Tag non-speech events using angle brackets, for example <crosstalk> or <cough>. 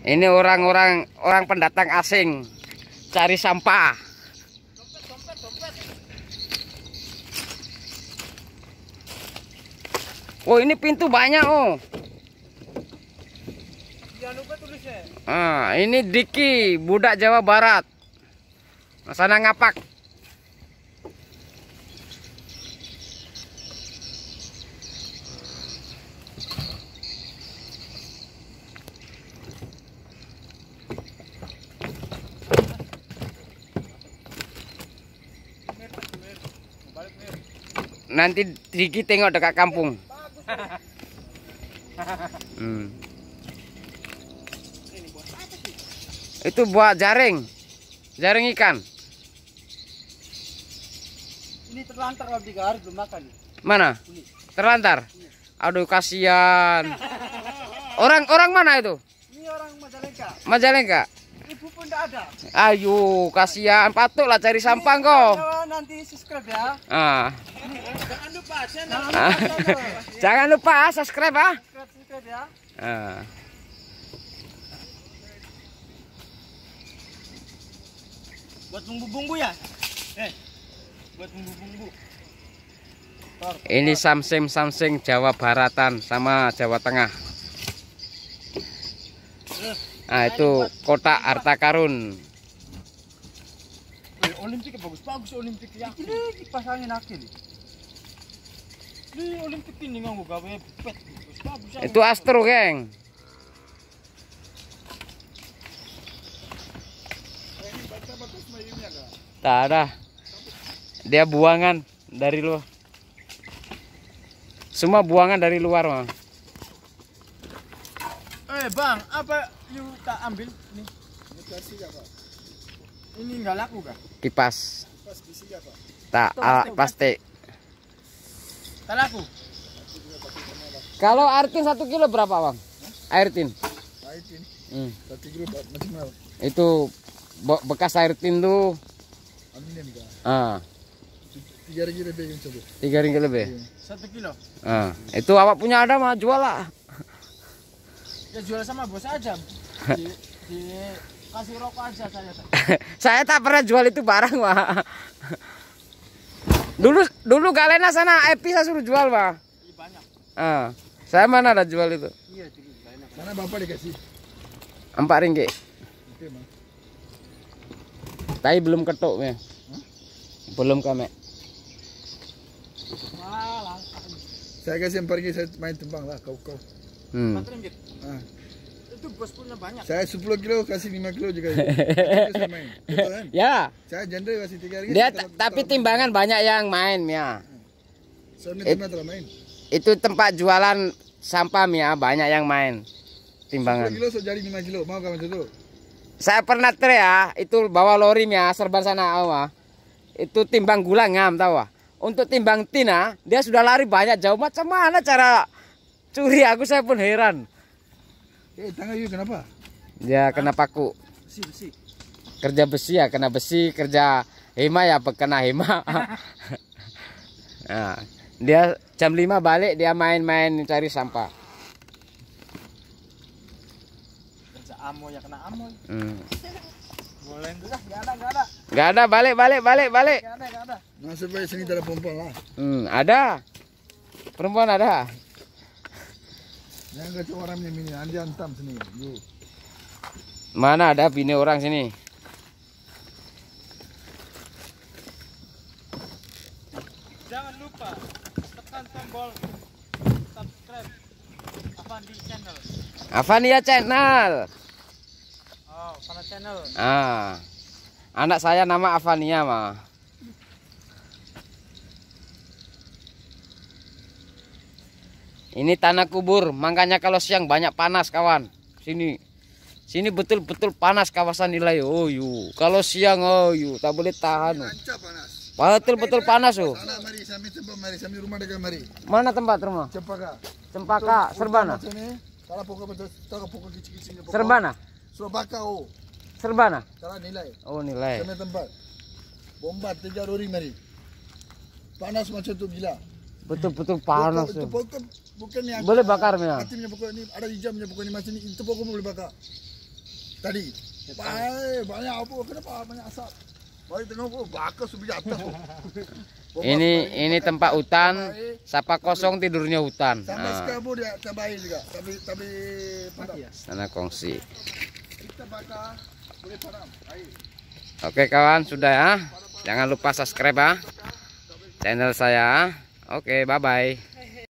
Ini orang-orang orang pendatang asing cari sampah. Oh, ini pintu banyak, oh. Ya. Ah, ini Diki, budak Jawa Barat. Sana ngapak. nanti Diki tengok dekat kampung. Hmm. Itu buat jaring. Jaring ikan. Ini terlantar kalau tiga belum makan. Mana? Terlantar. Aduh kasihan. Orang-orang mana itu? Ini orang Majalengka. Majalengka enggak ada. Ayo, kasihan patutlah cari sampah kau. Nanti subscribe ya. Ah. Jangan lupa, channel. Ah. <laughs> Jangan lupa subscribe ya. Subscribe, subscribe ya. Ah. Buat bumbu-bumbu ya? Eh. Buat bumbu-bumbu. Ini samsing-samsing Jawa Baratan sama Jawa Tengah. Nah, itu kota Arta karun. Eh, Olimpik bagus-bagus Olimpik ya. Ini dipasangin nakil. Ini Olimpik ini nganggo gawe pet. Ya. Itu Astro, Keng. Tak ada. Dia buangan dari luar. Semua buangan dari luar, bang. Eh bang, apa yang tak ambil ini? Ini ya pak. Ini nggak laku kah? Kipas. Kipas ya pak. Tak, alat ah, plastik. Tak laku. Kalau artin satu kilo berapa bang? Airtin. Airtin. Hmm. Satu kilo macam apa? Itu bekas airtin tuh. Amin ya Ah. Tiga ringgit lebih coba. Tiga ringgit lebih. Satu kilo. Ah, itu awak punya ada mah jual lah ya jual sama bos aja di, di kasih rokok aja saya <laughs> saya tak pernah jual itu barang pak dulu dulu galena sana epi saya suruh jual pak iya, banyak uh, saya mana ada jual itu iya Sana bapak dikasih empat ringgit tapi belum ketuk ya belum kami saya kasih empat ringgit saya main tembang lah kau kau hmm. Ah. itu bos punya banyak saya 10 kilo kasih 5 kilo juga <laughs> itu kan? ya saya jender kasih 3 ringgit dia terlalu, tapi terlalu timbangan main. banyak yang main ah. ya so, It, main. itu tempat jualan sampah ya banyak yang main timbangan 10 kilo sejari so 5 kilo mau kamu dulu saya pernah tre ya, itu bawa lori ya serban sana awa itu timbang gula ngam tahu untuk timbang tina dia sudah lari banyak jauh macam mana cara Curi aku saya pun heran. Eh, tangga yuk kenapa? Ya, kenapa aku? Besi, besi. Kerja besi ya, kena besi, kerja hima ya kena hima. nah, <laughs> ya. dia jam 5 balik dia main-main cari sampah. Kerja amo ya kena amo. Hmm. Boleh tuh lah, enggak ada, enggak ada. Enggak ada, balik, balik, balik, balik. Enggak ada, enggak ada. Nasib baik sini ada perempuan lah. Hmm, ada. Perempuan ada orangnya ini, andi antam sini. Yuk. Mana ada bini orang sini? Jangan lupa tekan tombol subscribe Avandi Channel. ya Channel. Oh, channel. Ah. Anak saya nama Avania, mah. Ini tanah kubur, makanya kalau siang banyak panas kawan. Sini. Sini betul-betul panas kawasan nilai. Oh, yu. Kalau siang oh, yu. tak boleh tahan. Oh. Betul-betul panas, oh. Mana tempat rumah? Cempaka. Cempaka, Serbana. Serbana. Serbaka oh. Serbana. Oh, nilai. Tempat. Bombat tiga mari. Panas macam tu gila betul-betul panas. Itu, pokok yang boleh bakar ya. Hatinya pokok ini ada hijamnya pokok ini masih ini itu pokok boleh bakar. Tadi banyak banyak apa kenapa banyak asap. Oh, bakar oh. Ini ini tempat hutan, sapa kosong tidurnya hutan. Nah. Sana kongsi. Oke kawan sudah ya, jangan lupa subscribe ya channel saya. Ya. Oke, okay, bye-bye.